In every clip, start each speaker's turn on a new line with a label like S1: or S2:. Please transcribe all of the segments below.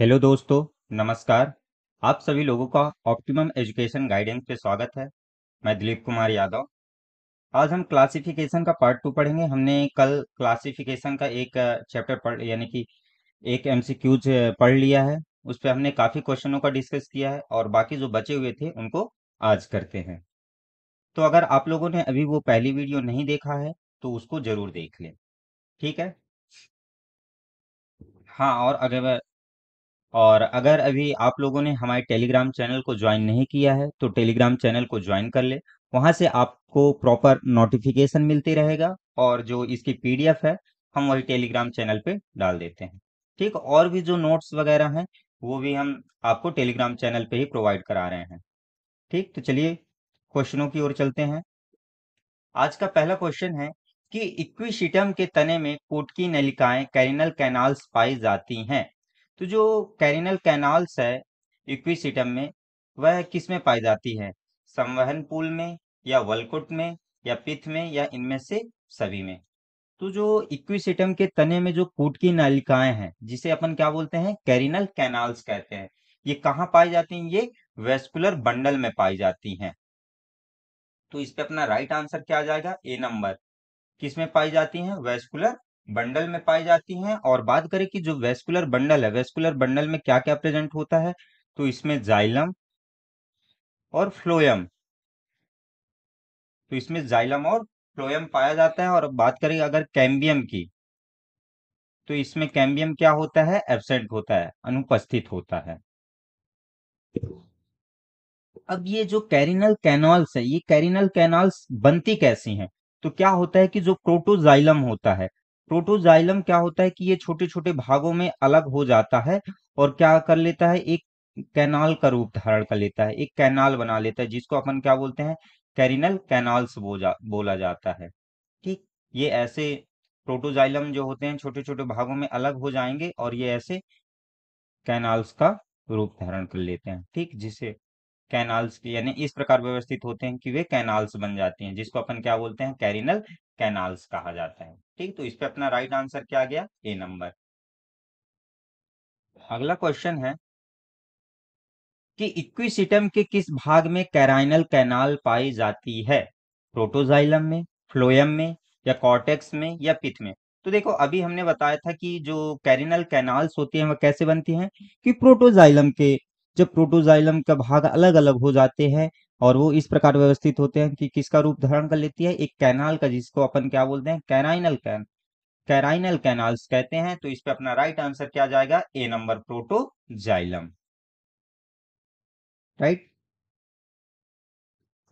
S1: Hello दोस्तों नमस्कार आप सभी लोगों का ऑप्टिमम एजुकेशन गाइडेंस पे स्वागत है मैं दिलीप कुमार यादव आज हम क्लासिफिकेशन का पार्ट टू पढ़ेंगे हमने कल क्लासिफिकेशन का एक चैप्टर पढ़ यानी कि एक एमसीक्यूज पढ़ लिया है उस पर हमने काफ़ी क्वेश्चनों का डिस्कस किया है और बाकी जो बचे हुए थे उनको
S2: आज करते हैं
S1: तो अगर आप लोगों ने अभी वो पहली वीडियो नहीं देखा है तो उसको जरूर देख लें ठीक है हाँ और अगर और अगर अभी आप लोगों ने हमारे टेलीग्राम चैनल को ज्वाइन नहीं किया है तो टेलीग्राम चैनल को ज्वाइन कर ले वहां से आपको प्रॉपर नोटिफिकेशन मिलती रहेगा और जो इसकी पीडीएफ है हम वही टेलीग्राम चैनल पे डाल देते हैं ठीक और भी जो नोट्स वगैरह हैं वो भी हम आपको टेलीग्राम चैनल पे ही प्रोवाइड करा रहे हैं ठीक तो चलिए क्वेश्चनों की ओर चलते हैं आज का पहला क्वेश्चन है कि इक्विशिटम के तने में कोटकी नलिकाएं कैरिनल कैनाल्स पाई जाती हैं तो जो कैरिनल कैनाल्स है इक्विसिटम में वह किस में पाई जाती है संवहन पुल में या वलकुट में या पिथ में या इनमें से सभी में तो जो इक्विसिटम के तने में जो कूट की नालिकाएं हैं जिसे अपन क्या बोलते हैं कैरिनल कैनाल्स कहते हैं ये कहाँ पाई जाती हैं ये वेस्कुलर बंडल में पाई जाती हैं तो इस पे अपना राइट आंसर क्या आ जाएगा ए नंबर किस में पाई जाती हैं वेस्कुलर बंडल में पाई जाती हैं और बात करें कि जो वेस्कुलर बंडल है वेस्कुलर बंडल में क्या क्या प्रेजेंट होता है तो इसमें जाइलम और फ्लोयम तो इसमें जाइलम और फ्लोयम पाया जाता है और अब बात करें अगर कैम्बियम की तो इसमें कैम्बियम क्या होता है एबसेंट होता है अनुपस्थित होता है अब ये जो कैरिनल कैनॉल्स है ये कैरिनल कैनॉल्स बनती कैसी हैं तो क्या होता है कि जो प्रोटोजाइलम होता है प्रोटोजाइलम क्या होता है कि ये छोटे छोटे भागों में अलग हो जाता है और क्या कर लेता है एक कैनाल का रूप धारण कर लेता है एक कैनाल बना लेता है जिसको अपन क्या बोलते हैं कैरिनल कैनाल्स बोला जाता है ठीक ये ऐसे प्रोटोजाइलम जो होते हैं छोटे छोटे भागों में अलग हो जाएंगे और ये ऐसे कैनाल्स का रूप धारण कर लेते हैं ठीक जिसे कैनाल्स यानी इस प्रकार व्यवस्थित होते हैं कि वे कैनाल्स बन जाती हैं जिसको अपन क्या बोलते हैं कैरिनल कैनाल्स कहा जाता है ठीक तो इस पे अपना राइट आंसर क्या आ गया ए नंबर अगला क्वेश्चन है कि इक्विसिटम के किस भाग में कैराइनल कैनाल पाई जाती है प्रोटोजाइलम में फ्लोयम में या कॉर्टेक्स में या पिथ में तो देखो अभी हमने बताया था कि जो कैरिनल कैनाल्स होती हैं वह कैसे बनती हैं कि प्रोटोजाइलम के जब प्रोटोजाइलम का भाग अलग अलग हो जाते हैं और वो इस प्रकार व्यवस्थित होते हैं कि किसका रूप धारण कर लेती है एक कैनाल का जिसको अपन क्या बोलते हैं कैनाइनल कैन कैराइनल कैनाल्स कहते हैं तो इस पे अपना राइट आंसर क्या
S2: जाएगा ए नंबर प्रोटोजाइलम राइट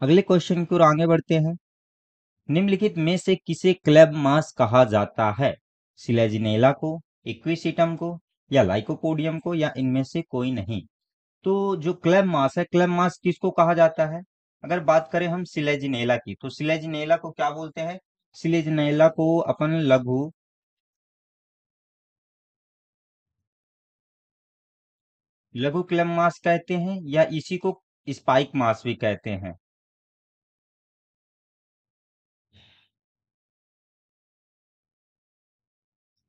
S2: अगले क्वेश्चन की ओर आगे बढ़ते हैं निम्नलिखित में से
S1: किसे क्लब मास कहा जाता है सिलेजिनेला को इक्विसिटम को या लाइकोपोडियम को या इनमें से कोई नहीं तो जो क्लेम मास है क्लेम मास किसको कहा जाता है अगर बात करें हम सिलेजिनेला की तो सिलेजिनेला को क्या बोलते हैं
S2: सिलेजिनेला को अपन लघु लघु क्लेम मास कहते हैं या इसी को स्पाइक मास भी कहते हैं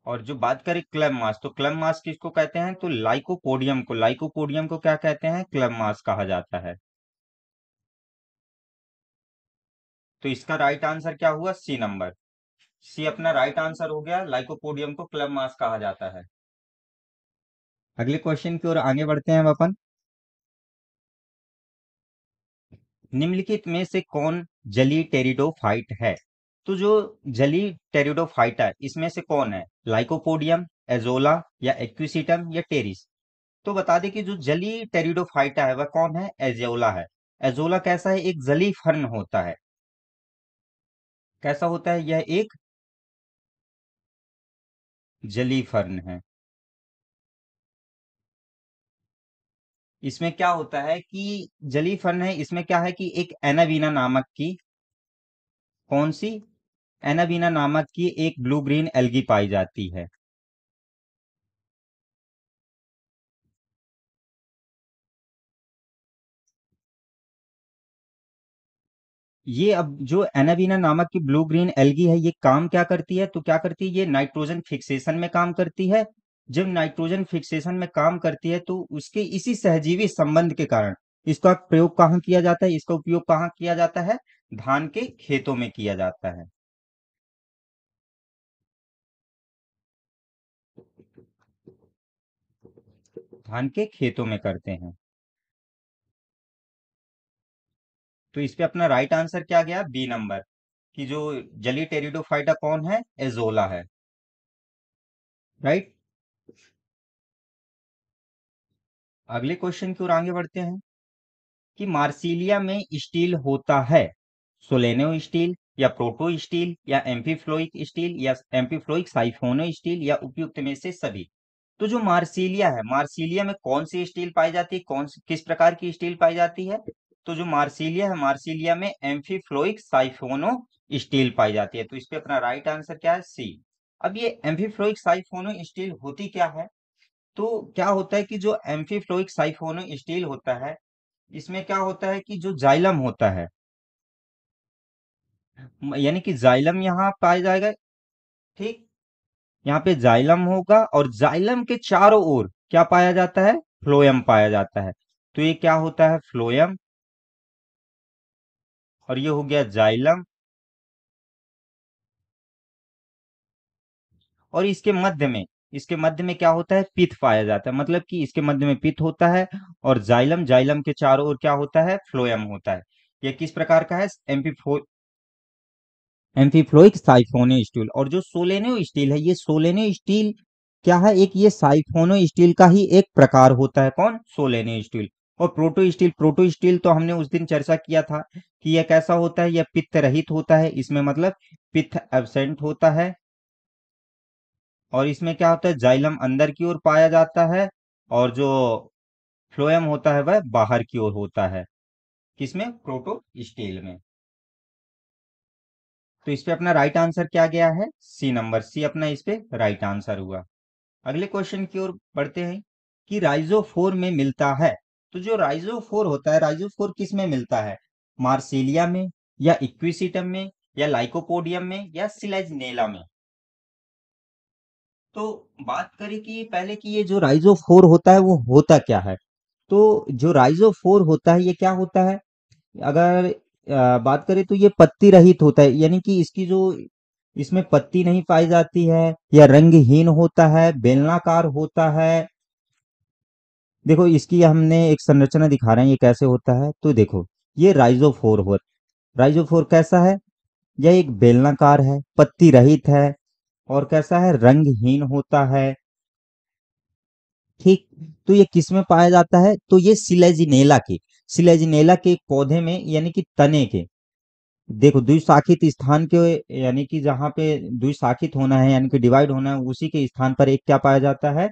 S2: और जो बात करें क्लब मास तो क्लब मास
S1: किसको कहते हैं तो लाइकोपोडियम को लाइकोपोडियम को क्या कहते हैं क्लब मास कहा जाता है तो इसका राइट आंसर क्या हुआ सी नंबर
S2: सी अपना राइट आंसर हो गया लाइकोपोडियम को क्लब मास कहा जाता है
S1: अगले क्वेश्चन की ओर आगे बढ़ते हैं अपन निम्नलिखित में से कौन जलीय टेरिडोफाइट है तो जो जली टेरिडोफाइटा है इसमें से कौन है लाइकोपोडियम एजोला या एक्विसिटम या टेरिस तो बता दें कि जो जली टेरिडोफाइटा है वह कौन है एजोला है
S2: एजोला कैसा है एक जली फर्न होता है कैसा होता है यह एक जली फर्न है इसमें क्या होता है कि जली फर्न
S1: है इसमें क्या है कि एक एनावीना नामक की कौन सी
S2: एनाबीना नामक की एक ब्लू ग्रीन एल्गी पाई जाती है ये अब जो एनाबीना नामक की ब्लू ग्रीन एल्गी है
S1: ये काम क्या करती है तो क्या करती है ये नाइट्रोजन फिक्सेशन में काम करती है जब नाइट्रोजन फिक्सेशन में काम करती है तो उसके इसी सहजीवी संबंध के कारण इसका प्रयोग कहाँ
S2: किया जाता है इसका उपयोग कहाँ किया जाता है धान के खेतों में किया जाता है धान के खेतों में करते हैं
S1: तो इस पे अपना राइट आंसर क्या गया बी नंबर कि जो जली
S2: टेरिडोफाइटा कौन है एजोला है राइट अगले क्वेश्चन की ओर आगे बढ़ते हैं कि
S1: मार्सिलिया में स्टील होता है सोलेनो स्टील या प्रोटो स्टील या एम्फीफ्लोइक स्टील या एम्फीफ्लोइक साइफोनो स्टील या उपयुक्त में से सभी तो जो मार्सिलिया है मार्सिलिया में कौन सी स्टील पाई जाती है कौन किस प्रकार की स्टील पाई जाती है तो जो मार्सिलिया है मार्सिलिया में एम्फीफ्लोइक साइफोनो स्टील पाई जाती है तो इस पर अपना राइट आंसर क्या है सी अब ये एम्फीफ्लोइक साइफोनो स्टील होती क्या है तो क्या होता है कि जो एम्फीफ्लोइक साइफोनो स्टील होता है इसमें क्या होता है कि जो जाइलम होता है यानी कि जाइलम यहां पाया जाएगा ठीक यहाँ पे जाइलम होगा और जाइलम के चारों
S2: ओर क्या पाया जाता है फ्लोयम पाया जाता है
S1: तो ये क्या होता है फ्लोयम
S2: और ये हो गया जाइलम और इसके मध्य में इसके मध्य में क्या होता है पिथ
S1: पाया जाता है मतलब कि इसके मध्य में पिथ होता है और जाइलम जाइलम के चारों ओर क्या होता है फ्लोयम होता है यह किस प्रकार का है एम्पी एम्फीफ्लोइक साइफोनो स्टील और जो सोलेनो स्टील है ये सोलेनो स्टील क्या है एक ये साइफोनो स्टील का ही एक प्रकार होता है कौन सोलेनो स्टील और प्रोटो स्टील प्रोटो स्टील तो हमने उस दिन चर्चा किया था कि यह कैसा होता है यह पित्त रहित होता है इसमें मतलब पित्त एबसेंट होता है और इसमें क्या होता है जाइलम अंदर की ओर पाया जाता है और जो फ्लोएम होता है वह बाहर की ओर होता है किसमें प्रोटो स्टील में तो इस पे अपना राइट आंसर क्या गया है सी नंबर सी अपना इस पे राइट आंसर हुआ अगले क्वेश्चन की ओर बढ़ते हैं कि राइजो फोर में मिलता है तो जो राइजो फोर होता है राइजो फोर किस में मिलता है मार्सिलिया में या इक्विसिटम में या लाइकोपोडियम में या सिलेजनेला में तो बात करें कि पहले कि ये जो राइजो फोर होता है वो होता क्या है तो जो राइजो फोर होता है ये क्या होता है अगर बात करें तो ये पत्ती रहित होता है यानी कि इसकी जो इसमें पत्ती नहीं पाई जाती है या रंगहीन होता है बेलनाकार होता है देखो इसकी हमने एक संरचना दिखा रहे हैं ये कैसे होता है तो देखो ये राइजोफोर हो राइजोफोर कैसा है यह एक बेलनाकार है पत्ती रहित है और कैसा है रंगहीन होता है ठीक तो ये किस में पाया जाता है तो ये सिलेजिनेला के सिलेजनेला के पौधे में यानी कि तने के देखो द्विशाखित स्थान के यानी कि जहां पे द्विशाखित होना है यानी कि डिवाइड होना है उसी के स्थान पर एक क्या पाया जाता है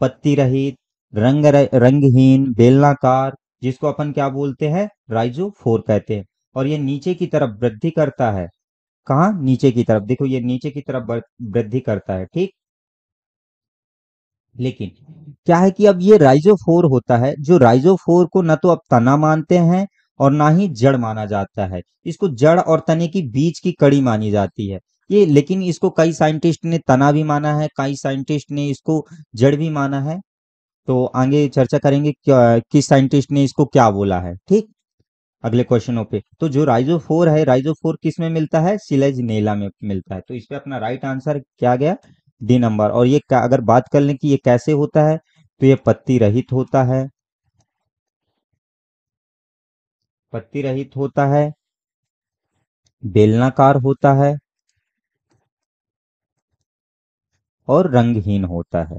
S1: पत्ती रहित रंग रंगहीन बेलनाकार जिसको अपन क्या बोलते हैं राइजो फोर कहते हैं और ये नीचे की तरफ वृद्धि करता है कहा नीचे की तरफ देखो ये नीचे की तरफ वृद्धि करता है ठीक लेकिन क्या है कि अब ये राइजोफोर होता है जो राइजोफोर को ना तो अब तना मानते हैं और ना ही जड़ माना जाता है इसको जड़ और तने की बीच की कड़ी मानी जाती है ये लेकिन इसको कई साइंटिस्ट ने तना भी माना है कई साइंटिस्ट ने इसको जड़ भी माना है तो आगे चर्चा करेंगे किस साइंटिस्ट ने इसको क्या बोला है ठीक अगले क्वेश्चनों पे तो जो राइजो फोर है राइजो फोर किस में मिलता है सिलेज नेला में मिलता है तो इस पे अपना राइट आंसर क्या गया डी नंबर और ये अगर बात कर लें कि ये कैसे होता है तो ये पत्ती रहित होता है पत्ती रहित होता है बेलनाकार होता है
S2: और रंगहीन होता है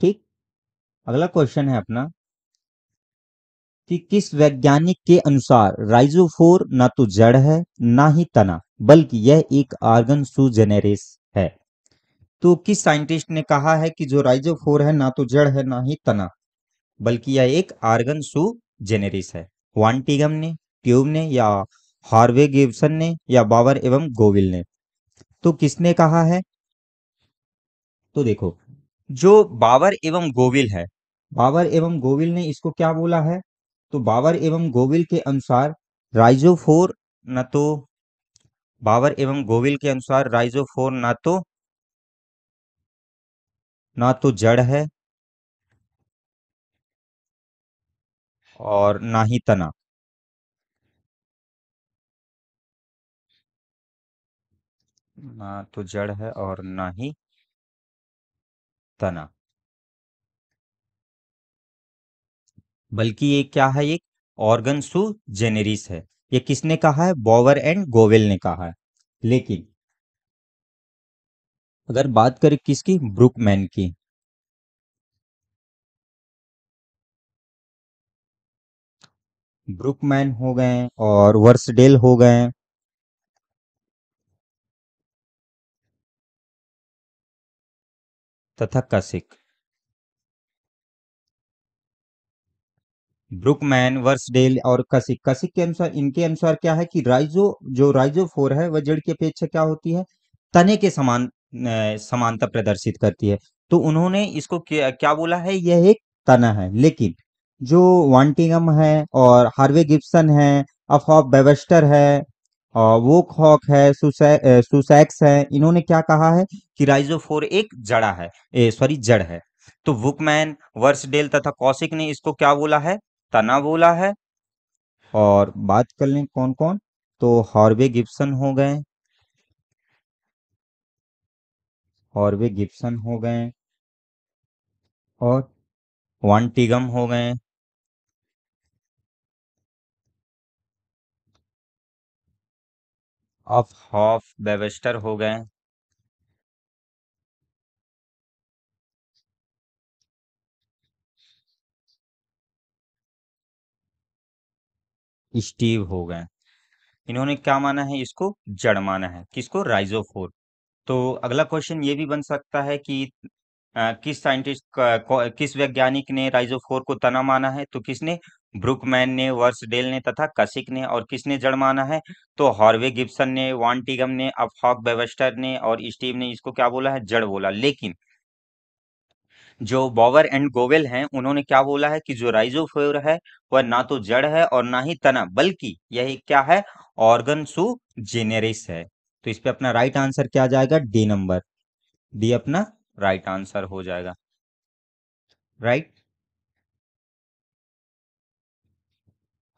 S2: ठीक अगला क्वेश्चन है अपना कि किस वैज्ञानिक के अनुसार
S1: राइजोफोर ना तो जड़ है ना ही तना बल्कि यह एक आर्गन सुजेनेरिस है तो किस साइंटिस्ट ने कहा है कि जो राइजोफोर है ना तो जड़ है ना ही तना बल्कि यह एक आर्गन सु जेनेरिस है वांटिगम ने ट्यूब ने या हार्वे गिवसन ने या बावर एवं गोविल ने तो किसने कहा है तो देखो जो बावर एवं गोविल है बाबर एवं गोविल ने इसको क्या बोला है तो बावर एवं गोविल के अनुसार राइजोफोर न तो बावर एवं गोविल के अनुसार राइजोफोर
S2: ना तो ना तो जड़ है और ना ही तना ना तो जड़ है और ना ही तना बल्कि ये क्या है एक ऑर्गन सू जेनेरिस
S1: है ये किसने कहा है बॉवर एंड गोवेल ने कहा है लेकिन
S2: अगर बात करें किसकी ब्रुकमैन की ब्रुकमैन हो गए और वर्सडेल हो गए तथा कसिक ब्रुकमैन वर्सडेल और कसिक कसिक के
S1: अनुसार इनके अनुसार क्या है कि राइजो जो राइजो फोर है वह जड़ की अपेक्षा क्या होती है तने के समान समानता प्रदर्शित करती है तो उन्होंने इसको क्या, क्या बोला है यह एक तना है लेकिन जो वांटिंगम है और हार्वे गिब्सन है अफॉफ बेवेस्टर है और वोक हॉक है सुसैक्स है इन्होंने क्या कहा है कि राइजोफोर एक जड़ा है सॉरी जड़ है तो वुकमैन वर्सडेल तथा कौशिक ने इसको क्या बोला है तना बोला है और बात कर लें कौन कौन तो हॉर्वे गिब्सन हो गए
S2: हॉर्वे गिब्सन हो गए और वन टिगम हो गए ऑफ हॉफ बेवेस्टर हो गए स्टीव हो गए
S1: इन्होंने क्या माना है इसको जड़ माना है किसको राइजोफोर तो अगला क्वेश्चन ये भी बन सकता है कि आ, किस साइंटिस्ट किस वैज्ञानिक ने राइजोफोर को तना माना है तो किसने ब्रुकमैन ने वर्सडेल ने तथा कसिक ने और किसने जड़ माना है तो हॉर्वे गिब्सन ने वॉन्टिगम ने अफहॉक बेवेस्टर ने और स्टीव ने इसको क्या बोला है जड़ बोला लेकिन जो बॉवर एंड गोवेल हैं उन्होंने क्या बोला है कि जो राइजोफोर है वह ना तो जड़ है और ना ही तना बल्कि यही क्या है ऑर्गन सु जेनेरिस है तो इस पे अपना राइट आंसर क्या जाएगा डी नंबर डी अपना राइट आंसर हो जाएगा राइट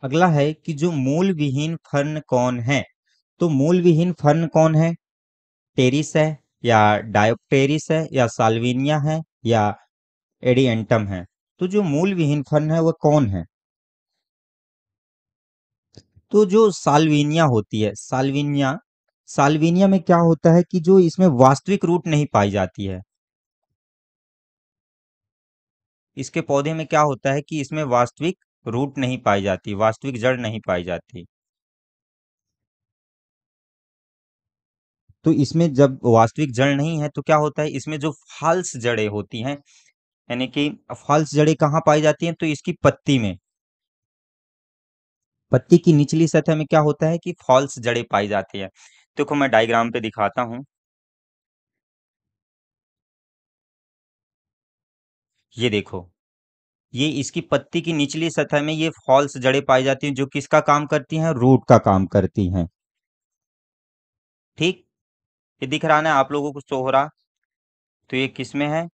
S2: अगला है कि जो मूल
S1: विहीन फर्न कौन है तो मूल विहीन फर्न कौन है टेरिस है या डायोप्टेरिस है या साल्विनिया है या एडियंटम है तो जो मूल विहीन फन है वह कौन है तो जो साल्विनिया होती है साल्विनिया साल्विनिया में क्या होता है कि जो इसमें वास्तविक रूट नहीं पाई जाती है इसके पौधे में क्या होता है कि इसमें वास्तविक रूट नहीं पाई जाती वास्तविक जड़ नहीं पाई जाती तो इसमें जब वास्तविक जड़ नहीं है तो क्या होता है इसमें जो फाल्स जड़ें होती हैं यानी कि फॉल्स जड़े कहाँ पाई जाती हैं तो इसकी पत्ती में पत्ती की निचली सतह में क्या होता है कि फॉल्स जड़े पाई जाती है देखो मैं डायग्राम पे दिखाता हूं ये देखो ये इसकी पत्ती की निचली सतह में ये फॉल्स जड़े पाई जाती हैं जो किसका काम करती हैं रूट का काम करती हैं ठीक ये दिख रहा ना आप लोगों को सोहरा तो ये किसमें है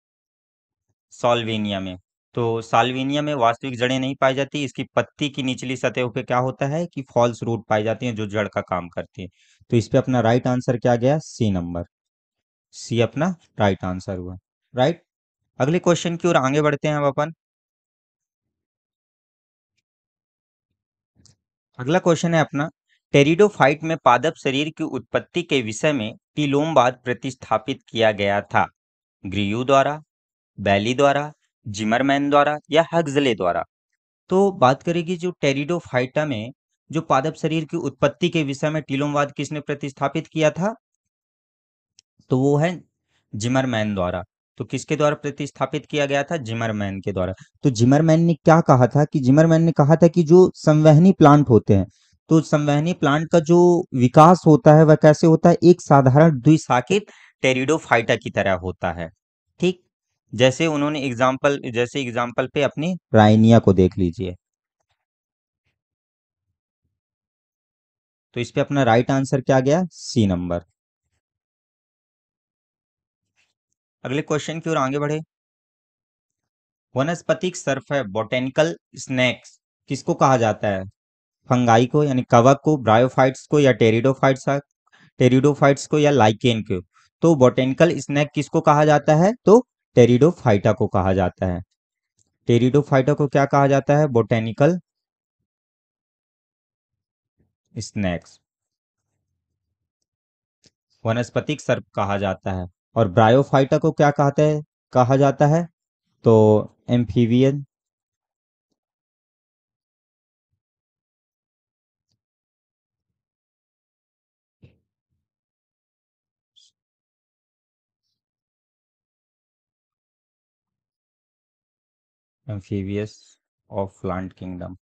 S1: साल्वेनिया में तो साल्वेनिया में वास्तविक जड़ें नहीं पाई जाती इसकी पत्ती की निचली सतहों पे क्या होता है कि फॉल्स रूट पाई जाती हैं जो जड़ का काम करती है तो इस पे अपना राइट आंसर क्या गया सी नंबर सी अपना राइट आंसर हुआ राइट अगले क्वेश्चन की ओर आगे बढ़ते हैं अब अपन अगला क्वेश्चन है अपना टेरिडोफाइट में पादप शरीर की उत्पत्ति के विषय में बाद प्रतिस्थापित किया गया था ग्रीयू द्वारा बैली द्वारा जिमरमैन द्वारा या हग्जले द्वारा तो बात करेगी जो टेरिडोफाइटा में जो पादप शरीर की उत्पत्ति के विषय में टीलोमवाद किसने प्रतिस्थापित किया था तो वो है जिमरमैन द्वारा तो किसके द्वारा प्रतिस्थापित किया गया था जिमरमैन के द्वारा तो जिमरमैन ने क्या कहा था कि जिमरमैन ने कहा था कि जो संवहनी प्लांट होते हैं तो संवहनी प्लांट का जो विकास होता है वह कैसे होता है एक साधारण द्विशाखित टेरिडोफाइटा की तरह होता है जैसे उन्होंने एग्जाम्पल जैसे एग्जाम्पल पे अपनी राइनिया को देख लीजिए
S2: तो इस पे अपना राइट आंसर क्या गया सी नंबर
S1: अगले क्वेश्चन की ओर आगे बढ़े वनस्पतिक सर्फ है बोटेनिकल स्नैक्स किसको कहा जाता है फंगाई को यानी कवक को ब्रायोफाइट्स को या टेरिडोफाइट्स टेरिडोफाइट्स को या लाइकेन को तो बोटेनिकल स्नैक किसको कहा जाता है तो टेरिडोफाइटा को कहा जाता है टेरिडोफाइटा को क्या कहा जाता है बोटेनिकल स्नैक्स वनस्पतिक सर्प कहा
S2: जाता है और ब्रायोफाइटा को क्या कहते हैं कहा जाता है तो amphibian amphibians of plant kingdom.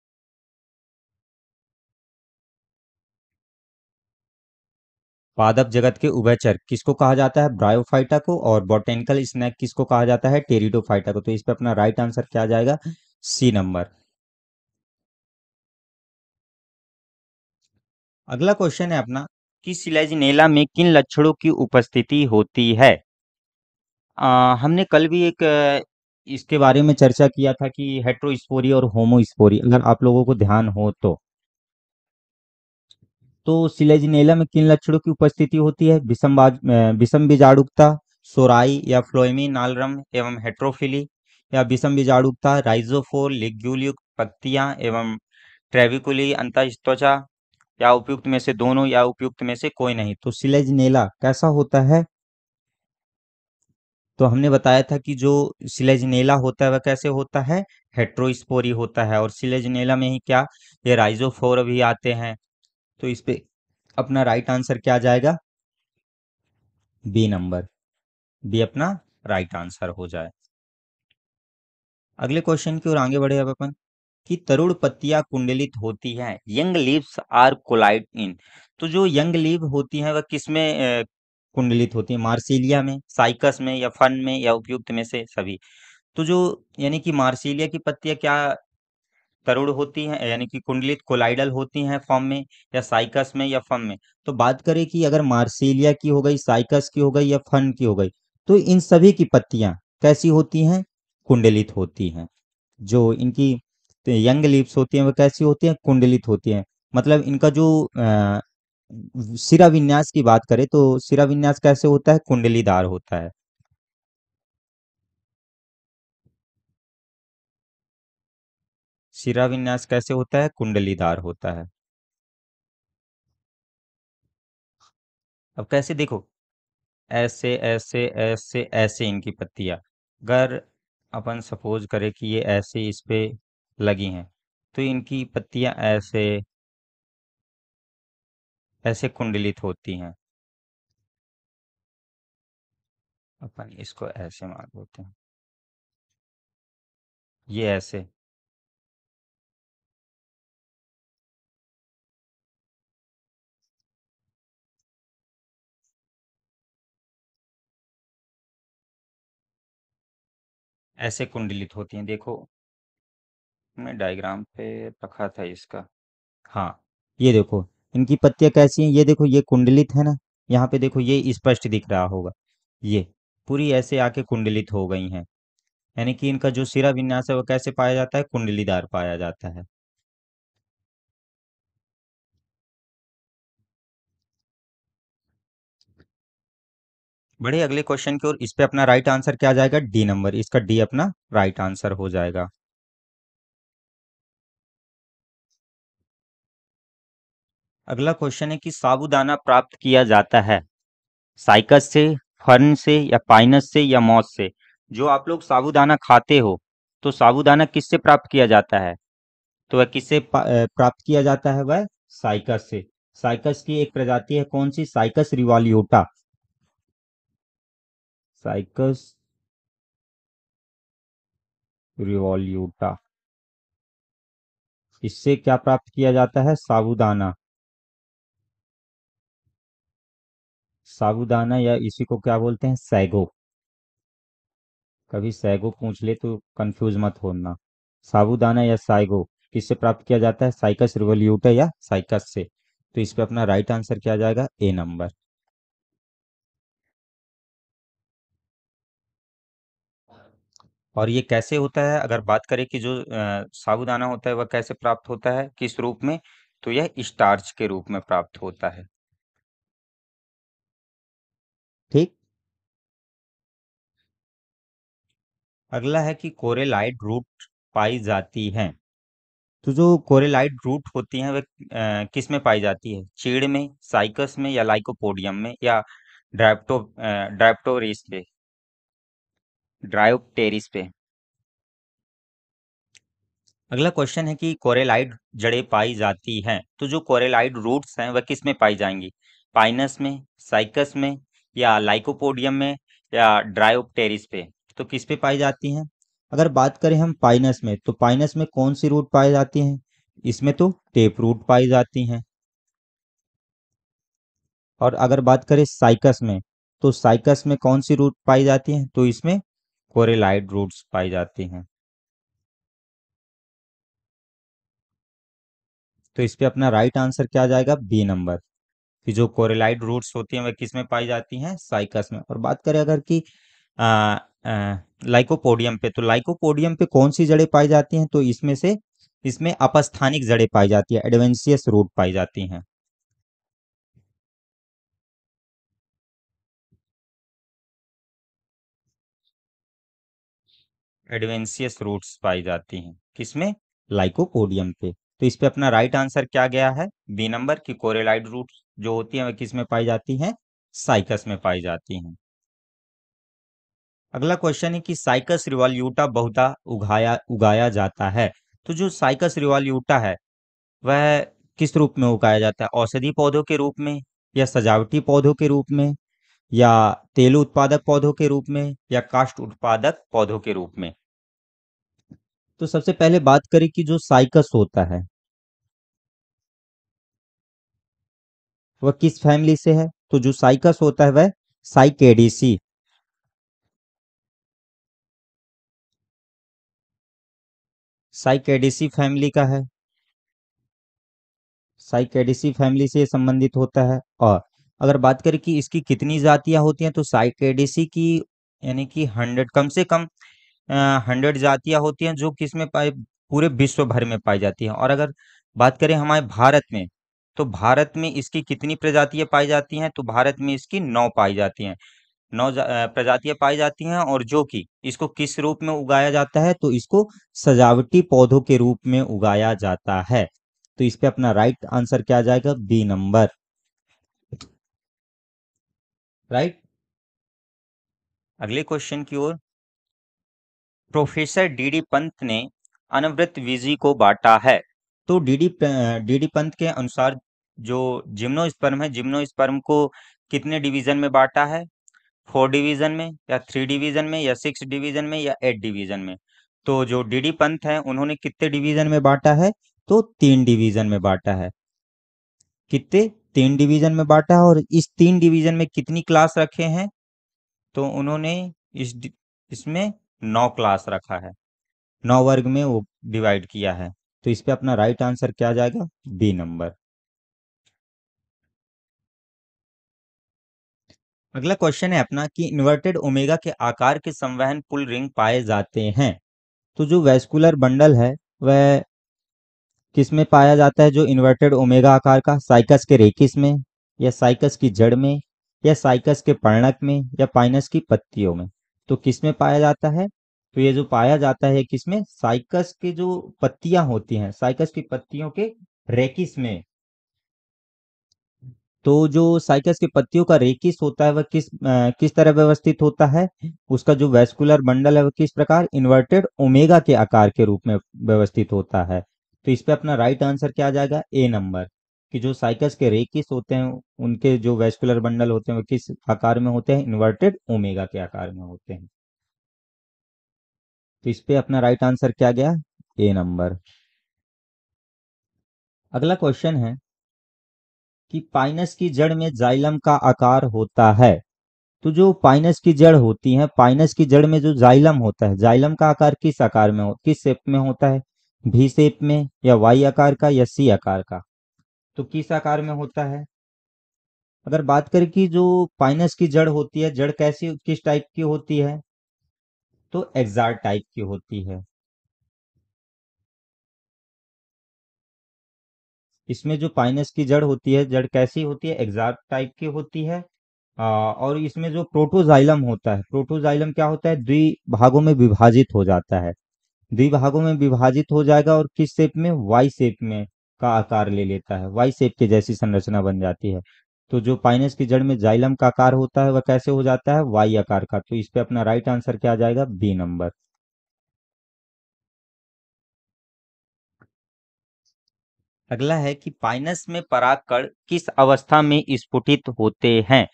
S2: पादप जगत के उभयचर किसको कहा जाता
S1: है ब्रायोफाइटा को और बोटेनिकल स्नैक किसको कहा जाता है टेरिडोफाइटा को तो इस पे अपना राइट आंसर क्या आ जाएगा सी नंबर अगला क्वेश्चन है अपना कि सिलेजिनेला में किन लक्षणों की उपस्थिति होती है आ, हमने कल भी एक इसके बारे में चर्चा किया था कि हेट्रोस्पोरी और होमोस्पोरी अगर आप लोगों को ध्यान हो तो तो सिलेजिनेला में किन लक्षणों की उपस्थिति होती है विषम विषम बीजाणुकता सोराई या फ्लोएमी नालरम एवं हेट्रोफिली या विषम बीजाणुकता राइजोफोर लिग्यूलयुक्त पत्तियां एवं ट्रेविकुली अंत या उपयुक्त में से दोनों या उपयुक्त में से कोई नहीं तो सिलेजनेला कैसा होता है तो हमने बताया था कि जो सिलेजनेला होता है वह कैसे होता है हेट्रोस्पोरी होता है और सिलेजनेला में ही क्या ये राइजोफोर भी आते हैं तो इस पे अपना राइट आंसर क्या आ जाएगा बी नंबर बी अपना राइट आंसर हो जाए अगले क्वेश्चन की ओर आगे बढ़े अब अपन कि तरुण पत्तियां कुंडलित होती हैं young leaves are coiled in तो जो यंग लीव होती हैं वह किसमें कुंडलित होती है मार्सिलिया में साइकस में या फन में या उपयुक्त में से सभी तो जो यानी कि मार्सिलिया की पत्तियां क्या तरुण होती हैं यानी कि कुंडलित कोलाइडल होती हैं फॉर्म में या साइकस में या फन में तो बात करें कि अगर मार्सिलिया की हो गई साइकस की हो गई या फन की हो गई तो इन सभी की पत्तियां कैसी होती हैं कुंडलित होती हैं जो इनकी यंग लिप्स होती हैं वह कैसी होती हैं कुंडलित होती हैं मतलब इनका जो सिरा विन्यास की बात करें तो सिरा विन्यास कैसे होता है
S2: कुंडलीदार होता है शिरा विन्यास कैसे होता है कुंडलीदार होता है अब कैसे देखो
S1: ऐसे ऐसे ऐसे ऐसे इनकी पत्तियां अगर अपन सपोज करें कि ये
S2: ऐसे इस पे लगी हैं तो इनकी पत्तियां ऐसे ऐसे कुंडलित होती हैं अपन इसको ऐसे मार देते हैं ये ऐसे ऐसे कुंडलित होती हैं देखो मैं डायग्राम पे रखा था इसका हाँ ये
S1: देखो इनकी पत्तियां कैसी हैं ये देखो ये कुंडलित है ना यहाँ पे देखो ये स्पष्ट दिख रहा होगा ये पूरी ऐसे आके कुंडलित हो गई हैं यानी कि इनका जो सिरा विन्यास है वो
S2: कैसे पाया जाता है कुंडलीदार पाया जाता है
S1: बड़े अगले क्वेश्चन की ओर इस पे अपना राइट आंसर क्या जाएगा डी नंबर इसका डी अपना राइट आंसर हो जाएगा
S2: अगला क्वेश्चन है कि साबुदाना प्राप्त किया जाता है साइकस से
S1: फर्न से या पाइनस से या मॉस से जो आप लोग साबुदाना खाते हो तो साबुदाना किससे प्राप्त किया जाता है तो वह किससे प्राप्त किया जाता है वह साइकस से साइकस की एक प्रजाति है कौन सी साइकस रिवालियोटा
S2: साइकस रिवॉल्यूटा इससे क्या प्राप्त किया जाता है साबुदाना साबुदाना या इसी को क्या
S1: बोलते हैं सैगो कभी सैगो पूछ ले तो कंफ्यूज मत होना साबुदाना या साइगो किससे प्राप्त किया जाता है साइकस रिवोल्यूटा या साइकस से
S2: तो इस पे अपना राइट आंसर क्या जाएगा ए नंबर
S1: और ये कैसे होता है अगर बात करें कि जो साबुदाना होता है वह कैसे प्राप्त होता है किस रूप में तो यह स्टार्च
S2: के रूप में प्राप्त होता है ठीक अगला है कि कोरेलाइट रूट
S1: पाई जाती है तो जो कोरेलाइट रूट होती हैं वे किस में पाई जाती है चीड़ में साइकस में या लाइकोपोडियम में या ड्राइप्टो ड्राइप्टोरिस पे ड्राइप्टेरिस पे अगला क्वेश्चन है कि कोरेलाइट जड़ें पाई जाती हैं तो जो कोरेलाइट रूट्स हैं वह किस में पाई जाएंगी पाइनस में साइकस में या लाइकोपोडियम में या टेरिस पे तो किस पे पाई जाती हैं अगर बात करें हम पाइनस में तो पाइनस में कौन सी रूट पाई जाती हैं इसमें तो टेप रूट पाई जाती हैं और अगर बात करें साइकस में तो साइकस में कौन सी रूट पाई जाती हैं तो इसमें कोरेलाइड रूट्स पाई जाती हैं तो इस पे अपना राइट आंसर क्या जाएगा बी नंबर कि जो कोरेलाइड रूट्स होती हैं वह किस में पाई जाती हैं साइकस में और बात करें अगर कि लाइकोपोडियम पे तो लाइकोपोडियम पे कौन सी जड़ें पाई जाती हैं तो इसमें से इसमें अपस्थानिक जड़ें पाई जाती है एडवेंशियस रूट पाई जाती
S2: हैं एडवेंशियस रूट्स पाई
S1: जाती हैं किसमें लाइकोपोडियम पे तो इस पे अपना राइट आंसर क्या गया है बी नंबर की कोरेलाइड रूट जो होती है वह किस में पाई जाती है साइकस में पाई जाती है अगला क्वेश्चन है कि साइकस रिवाल्यूटा बहुता उगाया उगाया जाता है तो जो साइकस रिवाल्यूटा है वह किस रूप में उगाया जाता है औषधि पौधों के रूप में या सजावटी पौधों के रूप में या तेल उत्पादक पौधों के रूप में या काष्ट उत्पादक पौधों के रूप में तो सबसे पहले बात करें कि जो साइकस होता है
S2: वह किस फैमिली से है तो जो साइकस होता है वह साइकेडीसी साइकेडीसी फैमिली का है साइकेडीसी
S1: फैमिली से संबंधित होता है और अगर बात करें कि इसकी कितनी जातियां होती हैं तो साइकेडीसी की यानी कि हंड्रेड कम से कम हंड्रेड जातियां होती हैं जो किसमें पाए पूरे विश्व भर में पाई जाती हैं और अगर बात करें हमारे भारत में तो भारत में इसकी कितनी प्रजातियां पाई जाती हैं तो भारत में इसकी नौ पाई जाती हैं नौ प्रजातियां पाई जाती हैं और जो कि इसको किस रूप में उगाया जाता है तो इसको सजावटी पौधों के रूप में उगाया जाता है तो इस पे अपना राइट आंसर क्या आ
S2: जाएगा बी नंबर
S1: राइट अगले क्वेश्चन की ओर प्रोफेसर डीडी पंत ने अनवृत विजी को बांटा है तो डीडी डीडी पंत के अनुसार जो स्पर्म है स्पर्म को कितने डिवीजन में बांटा है फोर डिवीजन में या थ्री डिवीजन में या सिक्स डिवीजन में या एट डिवीजन में तो जो डीडी पंत है उन्होंने कितने डिवीजन में बांटा है तो तीन डिवीजन में बांटा है कितने तीन डिवीजन में बांटा है और इस तीन डिवीजन में कितनी क्लास रखे हैं तो उन्होंने इस इसमें नौ क्लास रखा है नौ वर्ग में वो डिवाइड किया है तो इस पे अपना राइट आंसर क्या जाएगा बी नंबर अगला क्वेश्चन है अपना कि इन्वर्टेड ओमेगा के आकार के संवहन पुल रिंग पाए जाते हैं तो जो वेस्कुलर बंडल है वह किस में पाया जाता है जो इन्वर्टेड ओमेगा आकार का साइकस के रेकिस में या साइकस की जड़ में या साइकस के पर्णक में या पाइनस की पत्तियों में तो किस में पाया जाता है तो ये जो पाया जाता है किसमें साइकस के जो पत्तियां होती हैं साइकस की पत्तियों के रेकिस में तो जो साइकस के पत्तियों का रेकिस होता है वह किस आ, किस तरह व्यवस्थित होता है उसका जो वेस्कुलर बंडल है वह किस प्रकार इन्वर्टेड ओमेगा के आकार के रूप में व्यवस्थित होता है तो इस पे अपना राइट आंसर क्या आ जाएगा ए नंबर कि जो साइकस के रेकिस होते हैं उनके जो वेस्कुलर बंडल होते हैं वह किस आकार में होते हैं इन्वर्टेड
S2: ओमेगा के आकार में होते हैं
S1: तो इस पे अपना राइट आंसर क्या गया ए नंबर
S2: अगला क्वेश्चन है
S1: कि पाइनस की जड़ में जाइलम का आकार होता है तो जो पाइनस की जड़ होती है पाइनस की जड़ में जो जाइलम होता है जाइलम का आकार किस आकार में हो किस शेप में होता है भी शेप में या वाई आकार का या सी आकार का तो किस आकार में होता है अगर बात करें कि जो पाइनस की जड़ होती है जड़ कैसी
S2: किस टाइप की होती है तो एग्जार टाइप की होती है इसमें जो पाइनस की जड़
S1: होती है जड़ कैसी होती है एग्जार टाइप की होती है और इसमें जो प्रोटोजाइलम होता है प्रोटोजाइलम क्या होता है द्वि भागों में विभाजित हो जाता है द्वि भागों में विभाजित हो जाएगा और किस शेप में वाई शेप में का आकार ले लेता है वाई शेप के जैसी संरचना बन जाती है तो जो पाइनस की जड़ में जाइलम का आकार होता है वह कैसे हो जाता है वाई आकार का तो इस पे अपना राइट आंसर क्या आ जाएगा बी नंबर अगला है कि पाइनस में परागकण किस अवस्था में स्फुटित होते हैं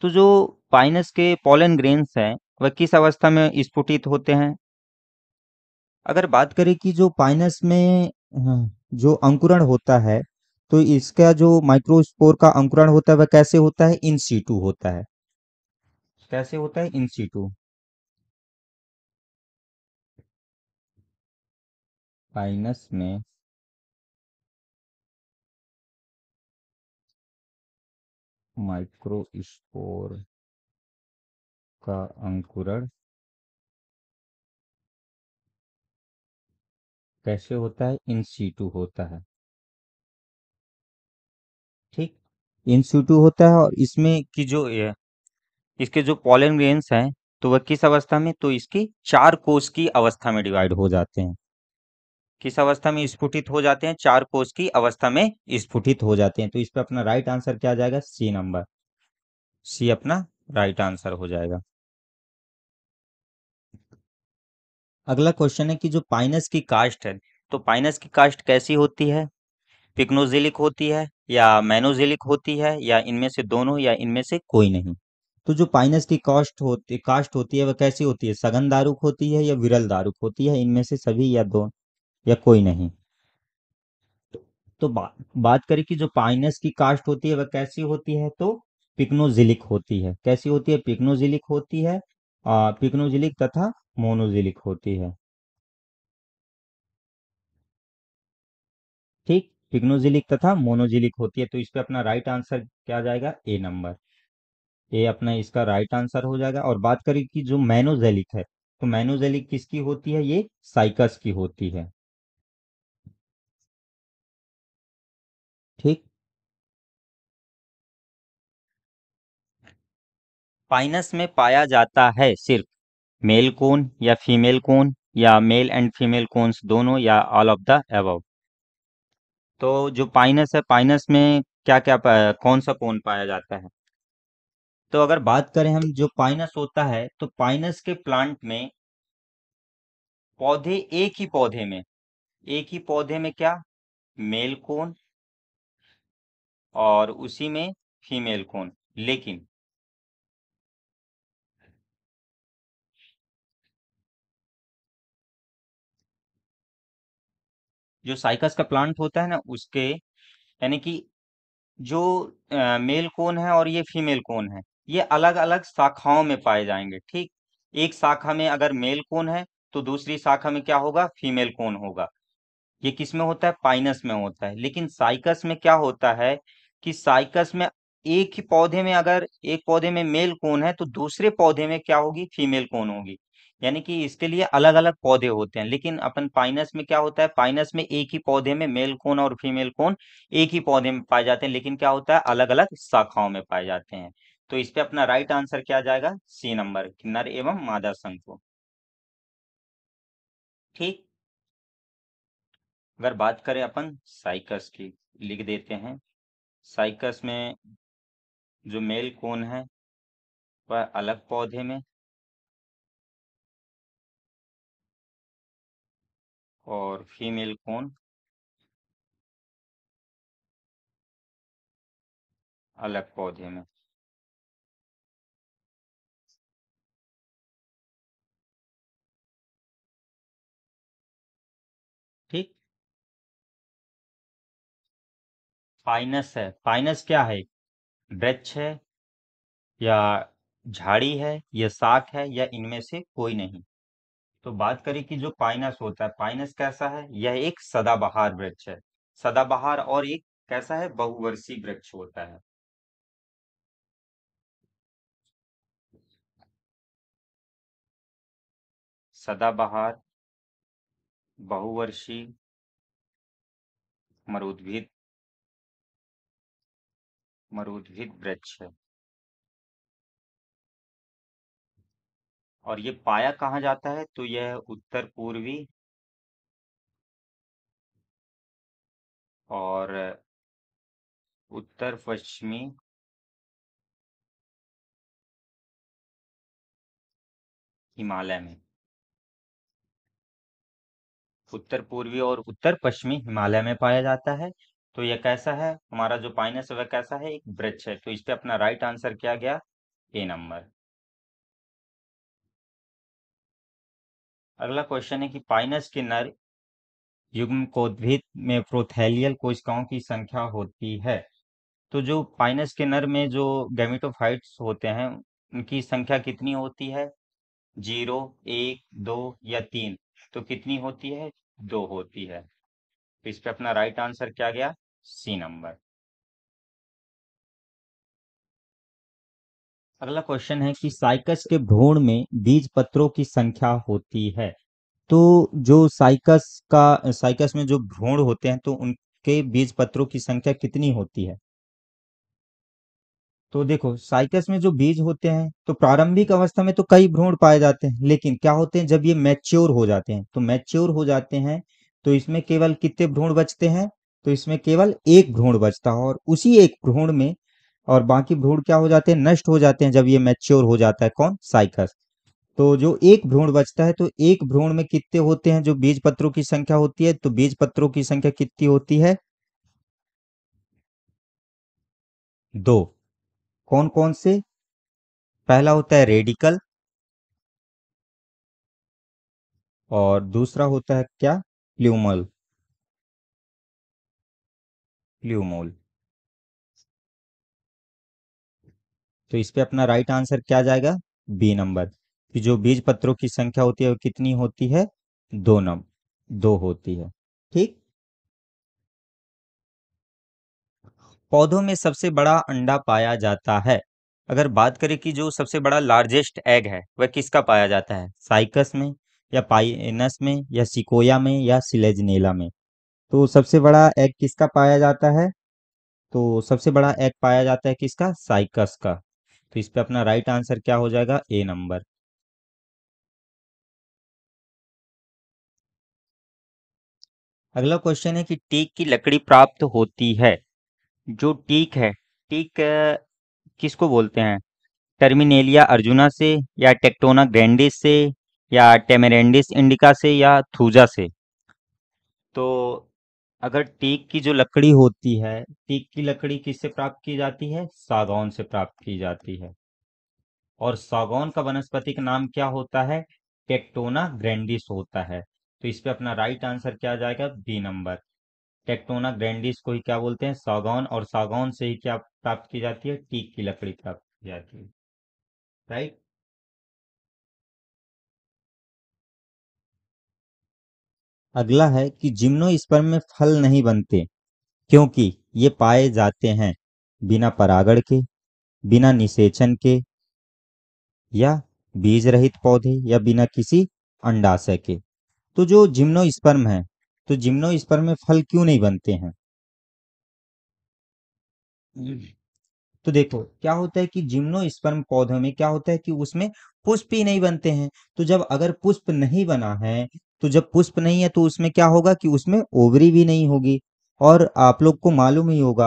S1: तो जो पाइनस के पॉलन ग्रेन्स हैं वह किस अवस्था में स्फुटित होते हैं अगर बात करें कि जो पाइनस में हाँ, जो अंकुरण होता है तो इसका जो माइक्रोस्पोर का अंकुरण होता है वह कैसे होता है इन सीटू होता है
S2: कैसे होता है इन सीटू माइनस में माइक्रोस्पोर का अंकुरण कैसे होता है इन सीटू होता है इंसुटू होता है और इसमें की जो इसके जो
S1: पॉलन ग्रेन्स हैं तो वह किस अवस्था में तो इसकी चार कोष की अवस्था में डिवाइड हो जाते हैं किस अवस्था में स्फुटित हो जाते हैं चार कोष की अवस्था में स्फुटित हो जाते हैं तो इस पर अपना राइट आंसर क्या आ जाएगा सी नंबर सी अपना राइट आंसर हो जाएगा अगला क्वेश्चन है कि जो पाइनस की कास्ट है तो पाइनस की कास्ट कैसी होती है पिक्नोजिलिक होती है या मैनोजिलिक होती है या इनमें से दोनों या इनमें से कोई नहीं तो जो पाइनस की कास्ट होती कास्ट होती है वह कैसी होती है सघन दारुक होती है या विरल दारुक होती है इनमें से सभी या दो या कोई नहीं तो, तो बा, बात करें कि जो पाइनस की कास्ट होती है वह कैसी होती है तो पिक्नोजिलिक होती है कैसी होती है पिक्नोजिलिक होती है आ, पिक्नोजिलिक तथा मोनोजिलिक होती है ठीक पिग्नोजिलिक तथा मोनोजिलिक होती है तो इस पर अपना राइट आंसर क्या जाएगा ए नंबर ए अपना इसका राइट आंसर हो जाएगा और बात करें कि जो मैनोजेलिक है तो मैनोजेलिक किसकी होती है ये साइकस की
S2: होती है ठीक पाइनस
S1: में पाया जाता है सिर्फ मेल कोन या फीमेल कोन या मेल एंड फीमेल कोन्स दोनों या ऑल ऑफ द एबव तो जो पाइनस है पाइनस में क्या क्या कौन सा कोन पाया जाता है तो अगर बात करें हम जो पाइनस होता है तो पाइनस के प्लांट में पौधे एक ही पौधे में एक ही पौधे में क्या मेल कोन
S2: और उसी में फीमेल कोन लेकिन जो साइकस का प्लांट होता है ना उसके यानी कि
S1: जो मेल कोन है और ये फीमेल कोन है ये अलग अलग शाखाओं में पाए जाएंगे ठीक एक शाखा में अगर मेल कोन है तो दूसरी शाखा में क्या होगा फीमेल कोन होगा ये किस में होता है पाइनस में होता है लेकिन साइकस में क्या होता है कि साइकस में एक ही पौधे में अगर एक पौधे में मेल कोन है तो दूसरे पौधे में क्या होगी फीमेल कोन होगी यानी कि इसके लिए अलग अलग पौधे होते हैं लेकिन अपन पाइनस में क्या होता है पाइनस में एक ही पौधे में मेल कोन और फीमेल कोन एक ही पौधे में पाए जाते हैं लेकिन क्या होता है अलग अलग शाखाओं में पाए जाते हैं तो इस पे अपना राइट आंसर क्या जाएगा सी नंबर नर एवं मादा शंकु ठीक अगर बात करें अपन साइकस की लिख देते हैं
S2: साइकस में जो मेल कोन है वह अलग पौधे में और फीमेल कौन अलग पौधे में ठीक पाइनस है पाइनस क्या है वृक्ष है या झाड़ी
S1: है या साख है या इनमें से कोई नहीं तो बात करें कि जो पाइनस होता है पाइनस कैसा है यह एक सदाबहार वृक्ष है सदाबहार और एक कैसा है
S2: बहुवर्षीय वृक्ष होता है सदाबहार बहुवर्षीय मरुद्भिद मरुद्भिद वृक्ष है और ये पाया कहाँ जाता है? तो यह उत्तर पूर्वी और उत्तर पश्चिमी हिमालय में।
S1: उत्तर पूर्वी और उत्तर पश्चिमी हिमालय में पाया जाता है। तो यह कैसा है? हमारा जो पाइनस है वह कैसा है? एक ब्रज है। तो इस पे अपना राइट आंसर क्या गया? ए नंबर। अगला क्वेश्चन है कि पाइनस नर युग्म कोद्भित में प्रोथेलियल कोशिकाओं की संख्या होती है तो जो पाइनस के नर में जो गैमिटोफाइट्स होते हैं उनकी संख्या कितनी होती है जीरो एक दो या तीन तो कितनी होती है
S2: दो होती है तो इस पे अपना राइट आंसर क्या गया सी नंबर अगला क्वेश्चन है कि साइकस
S1: के भ्रूण में बीज पत्रों की संख्या होती है तो जो साइकस का साइकस में जो भ्रूण होते हैं तो उनके बीज पत्रों की संख्या कितनी होती है तो देखो साइकस में जो बीज होते हैं तो प्रारंभिक अवस्था में तो कई भ्रूण पाए जाते हैं लेकिन क्या होते हैं जब ये मैच्योर हो जाते हैं तो मैच्योर हो जाते हैं तो इसमें केवल कितने भ्रूण बचते हैं तो इसमें केवल एक भ्रूण बचता है और उसी एक भ्रूण में और बाकी भ्रूण क्या हो जाते हैं नष्ट हो जाते हैं जब ये मैच्योर हो जाता है कौन साइकस तो जो एक भ्रूण बचता है तो एक भ्रूण में कितने होते हैं जो बीज पत्रों की संख्या होती है तो बीज पत्रों की संख्या कितनी होती है
S2: दो कौन कौन से पहला होता है रेडिकल और दूसरा होता है क्या प्ल्यूमल प्ल्यूमोल तो इस पे अपना राइट आंसर क्या जाएगा
S1: बी नंबर कि जो बीज पत्रों की संख्या होती है वो कितनी होती है दो नंबर दो होती है ठीक पौधों में सबसे बड़ा अंडा पाया जाता है अगर बात करें कि जो सबसे बड़ा लार्जेस्ट एग है वह किसका पाया जाता है साइकस में या पाइनस में या सिकोया में या सिलेजनेला में तो सबसे बड़ा एग किसका पाया जाता है तो सबसे बड़ा एग पाया जाता है किसका साइकस का तो इस पे अपना राइट आंसर क्या हो जाएगा
S2: ए नंबर अगला क्वेश्चन है कि टीक की लकड़ी प्राप्त होती है
S1: जो टीक है टीक किसको बोलते हैं टर्मिनेलिया अर्जुना से या टेक्टोना ग्रैंडिस से या टेमेरेंडिस इंडिका से या थूजा से तो अगर टीक की जो लकड़ी होती है टीक की लकड़ी किससे प्राप्त की जाती है सागौन से प्राप्त की जाती है और सागौन का वनस्पति का नाम क्या होता है टेक्टोना ग्रैंडिस होता है तो इस पे अपना राइट आंसर क्या जाएगा बी नंबर टेक्टोना ग्रैंडिस को ही क्या बोलते हैं सागौन और
S2: सागौन से ही क्या प्राप्त की जाती है टीक की लकड़ी प्राप्त की जाती है राइट अगला है कि जिम्नो में फल नहीं बनते क्योंकि ये पाए जाते
S1: हैं बिना परागण के बिना निषेचन के या बीज रहित पौधे या बिना किसी अंडाशय के तो जो स्पर्म है तो स्पर्म में फल क्यों नहीं बनते हैं तो देखो क्या होता है कि जिम्नो स्पर्म पौधों में क्या होता है कि उसमें पुष्प ही नहीं बनते हैं तो जब अगर पुष्प नहीं बना है तो जब पुष्प नहीं है तो उसमें क्या होगा कि उसमें ओवरी भी नहीं होगी और आप लोग को मालूम ही होगा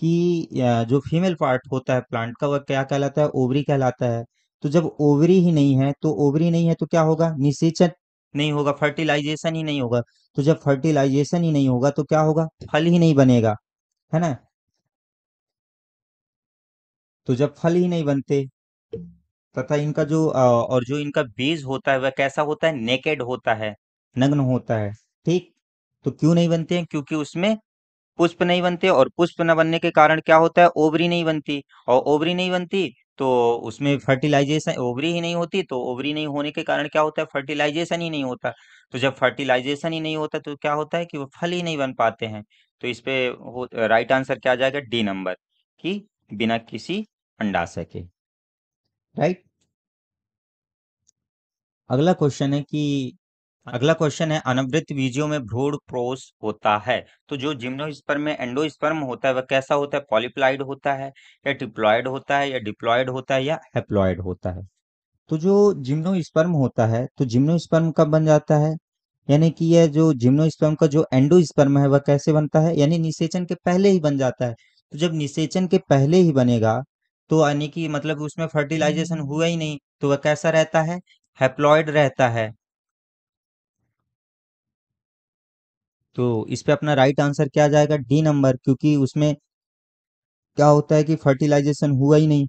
S1: कि जो फीमेल पार्ट होता है प्लांट का वह क्या कहलाता है ओवरी कहलाता है तो जब ओवरी ही नहीं है तो ओवरी नहीं है तो क्या होगा निषेचन नहीं होगा फर्टिलाइजेशन ही नहीं होगा तो जब फर्टिलाइजेशन ही नहीं होगा तो क्या होगा फल ही नहीं बनेगा है ना तो जब फल ही नहीं बनते तथा इनका जो और जो इनका बीज होता है वह कैसा होता है नेकेड होता है नग्न होता है ठीक तो क्यों नहीं बनते हैं क्योंकि उसमें पुष्प नहीं बनते और पुष्प न बनने के कारण क्या होता है ओवरी नहीं बनती और ओवरी नहीं बनती तो उसमें फर्टिलाइजेशन ओवरी ही नहीं होती तो ओवरी नहीं होने के कारण क्या होता है फर्टिलाइजेशन ही नहीं होता तो जब फर्टिलाइजेशन ही नहीं होता तो क्या होता है कि वो फल ही नहीं बन पाते हैं तो इस पे राइट आंसर क्या आ जाएगा डी नंबर कि बिना किसी अंडाशय के राइट अगला क्वेश्चन है कि हाँ अगला क्वेश्चन है अनवृत बीजों में भ्रूण प्रोस होता है तो जो जिम्नोस्पर्म में एंडोस्पर्म होता है वह कैसा होता है पॉलिप्लाइड होता है या डिप्लॉयड होता है या डिप्लॉयड होता है या हेप्लॉयड होता है तो जो जिम्नोस्पर्म होता है तो जिम्नोस्पर्म कब बन जाता है यानी कि यह जो जिम्नोस्पर्म का जो एंडोस्पर्म है वह कैसे बनता है यानी निषेचन के पहले ही बन जाता है तो जब निषेचन के पहले ही बनेगा तो यानी कि मतलब उसमें फर्टिलाइजेशन हुआ ही नहीं तो वह कैसा रहता है हेप्लॉयड रहता है तो इस पे अपना राइट आंसर क्या जाएगा डी नंबर क्योंकि उसमें क्या होता है कि फर्टिलाइजेशन हुआ ही नहीं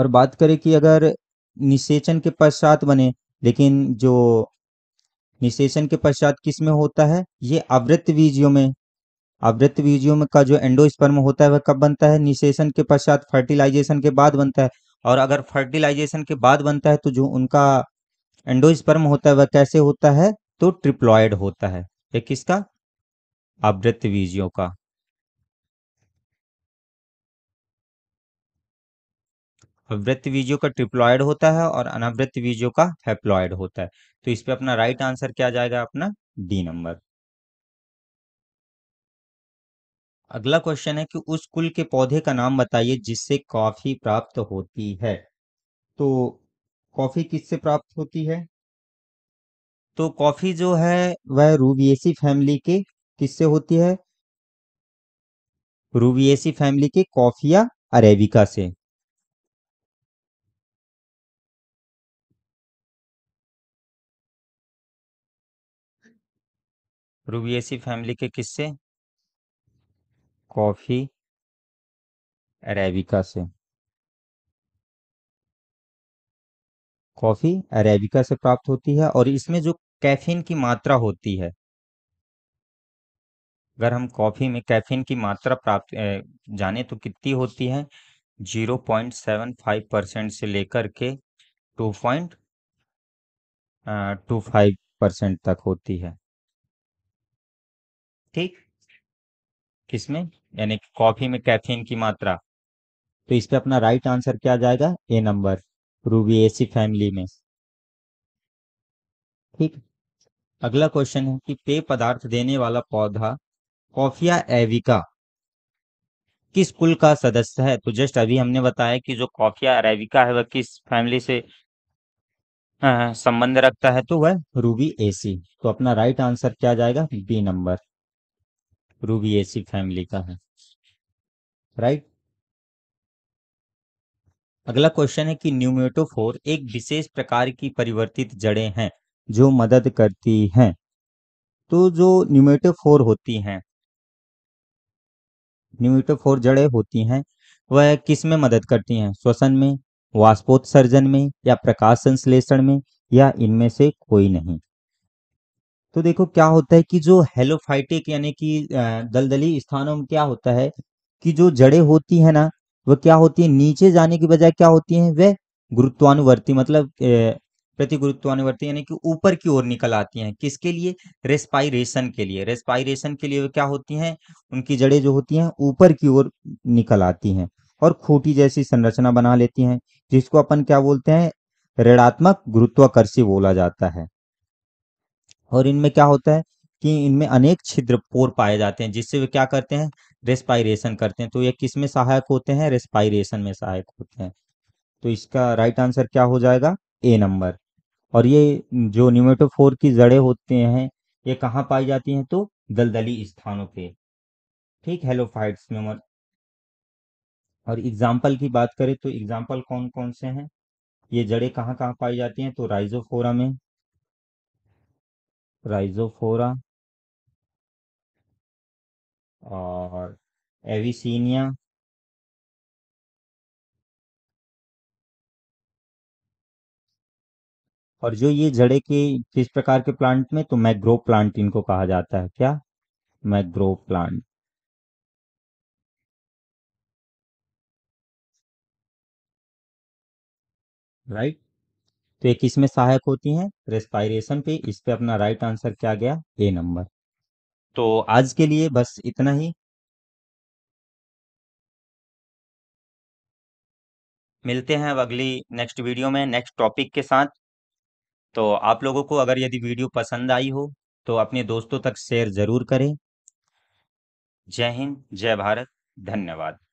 S1: और बात करें कि अगर निषेचन के पश्चात बने लेकिन जो निषेचन के पश्चात किस में होता है ये अवृत्त बीजियों में अवृत्त बीजियों में का जो एंडोस्पर्म होता है वह कब बनता है निषेचन के पश्चात फर्टिलाइजेशन के बाद बनता है और अगर फर्टिलाइजेशन के बाद बनता है तो जो उनका एंडोस्पर्म होता है वह कैसे होता है तो
S2: ट्रिप्लॉयड होता है ये किसका आवृत्त बीजियों का अवृत्त बीजों का
S1: ट्रिप्लॉयड होता है और अनावृत्त बीजों का हेप्लॉयड होता है तो इस पे अपना राइट आंसर क्या जाएगा अपना डी नंबर अगला क्वेश्चन है कि उस कुल के पौधे का नाम बताइए जिससे कॉफी प्राप्त होती है तो कॉफी किससे प्राप्त होती है तो कॉफी जो है वह रूबिएसी फैमिली के किससे होती है
S2: रूबिएसी फैमिली के कॉफिया अरेबिका से रूबियसी फैमिली के किससे कॉफी अरेबिका से
S1: कॉफ़ी अरेबिका से प्राप्त होती है और इसमें जो कैफीन की मात्रा होती है अगर हम कॉफ़ी में कैफीन की मात्रा प्राप्त जाने तो कितनी होती है zero point seven five percent से लेकर
S2: के two point
S1: two five percent तक होती है
S2: ठीक किसमें
S1: यानी कॉफ़ी में कैफीन की मात्रा तो इस पे अपना राइट आंसर क्या जाएगा ए नंबर रूबीएसी फैमिली में ठीक अगला क्वेश्चन है कि पेय पदार्थ देने वाला पौधा कॉफिया एविका किस कुल का सदस्य है तो जस्ट अभी हमने बताया कि जो कॉफिया एरेविका है वह किस फैमिली से संबंध रखता है तो वह रूबी एसी तो अपना राइट आंसर क्या जाएगा B number Rubiaceae family का है राइट अगला क्वेश्चन है कि न्यूमेटोफोर एक विशेष प्रकार की परिवर्तित जड़ें हैं जो मदद करती हैं तो जो न्यूमेटोफोर होती हैं न्यूमेटोफोर जड़ें होती हैं वह किस में मदद करती हैं श्वसन में वाष्पोत्सर्जन में या प्रकाश संश्लेषण में या इनमें से कोई नहीं तो देखो क्या होता है कि जो हेलोफाइटिक यानी कि दलदली स्थानों में क्या होता है कि जो जड़ें होती है ना वह क्या होती है नीचे जाने की बजाय क्या होती है वह गुरुत्वानुवर्ती मतलब प्रति गुरुत्वानुवर्ती यानी कि ऊपर की ओर निकल आती हैं किसके लिए रेस्पायरेशन के लिए रेस्पायरेशन के लिए वे क्या होती हैं उनकी जड़ें जो होती हैं ऊपर की ओर निकल आती हैं और खोटी जैसी संरचना बना लेती हैं जिसको अपन क्या बोलते हैं ऋणात्मक गुरुत्वाकर्षी बोला जाता है और इनमें क्या होता है कि इनमें अनेक छिद्र पोर पाए जाते हैं जिससे वे क्या करते हैं रेस्पायरेशन करते हैं तो ये किस में सहायक होते हैं रेस्पायरेशन में सहायक होते हैं तो इसका राइट आंसर क्या हो जाएगा ए नंबर और ये जो न्यूमेटोफोर की जड़ें होते हैं ये कहाँ पाई जाती हैं तो दलदली स्थानों पे ठीक फाइट्स में और एग्जाम्पल की बात करें तो एग्जाम्पल कौन कौन से हैं ये जड़ें कहाँ कहाँ पाई जाती हैं तो राइजोफोरा में
S2: राइजोफोरा और एविसिनिया और जो ये जड़े के किस प्रकार के प्लांट में तो मैग्रो प्लांट इनको कहा जाता है क्या मैग्रो प्लांट राइट तो ये किसमें सहायक होती हैं रेस्पायरेशन पे इस पे अपना राइट आंसर क्या गया ए नंबर तो आज के लिए बस इतना ही मिलते हैं अब अगली
S1: नेक्स्ट वीडियो में नेक्स्ट टॉपिक के साथ तो आप लोगों को अगर यदि वीडियो पसंद आई हो
S2: तो अपने दोस्तों तक शेयर ज़रूर करें जय हिंद जय भारत धन्यवाद